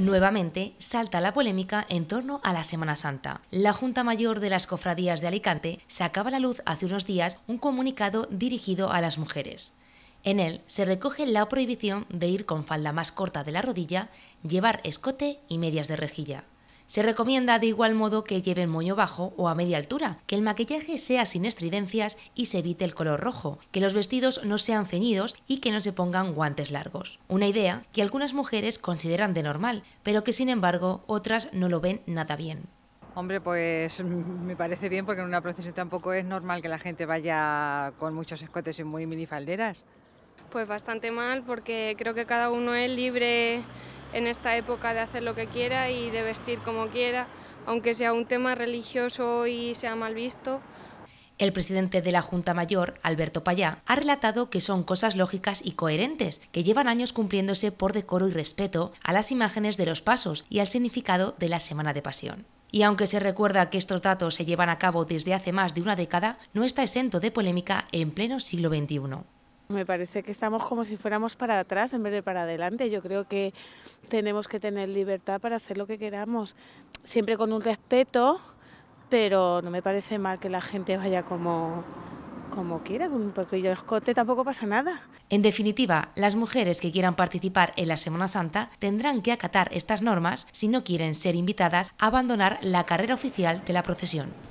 Nuevamente salta la polémica en torno a la Semana Santa. La Junta Mayor de las Cofradías de Alicante sacaba a la luz hace unos días un comunicado dirigido a las mujeres. En él se recoge la prohibición de ir con falda más corta de la rodilla, llevar escote y medias de rejilla. Se recomienda de igual modo que lleven moño bajo o a media altura, que el maquillaje sea sin estridencias y se evite el color rojo, que los vestidos no sean ceñidos y que no se pongan guantes largos. Una idea que algunas mujeres consideran de normal, pero que sin embargo otras no lo ven nada bien. Hombre, pues me parece bien porque en una procesión tampoco es normal que la gente vaya con muchos escotes y muy minifalderas. Pues bastante mal porque creo que cada uno es libre en esta época de hacer lo que quiera y de vestir como quiera, aunque sea un tema religioso y sea mal visto. El presidente de la Junta Mayor, Alberto Payá, ha relatado que son cosas lógicas y coherentes, que llevan años cumpliéndose por decoro y respeto a las imágenes de los pasos y al significado de la Semana de Pasión. Y aunque se recuerda que estos datos se llevan a cabo desde hace más de una década, no está exento de polémica en pleno siglo XXI. Me parece que estamos como si fuéramos para atrás en vez de para adelante. Yo creo que tenemos que tener libertad para hacer lo que queramos, siempre con un respeto, pero no me parece mal que la gente vaya como como quiera, con un poquillo de escote tampoco pasa nada. En definitiva, las mujeres que quieran participar en la Semana Santa tendrán que acatar estas normas si no quieren ser invitadas a abandonar la carrera oficial de la procesión.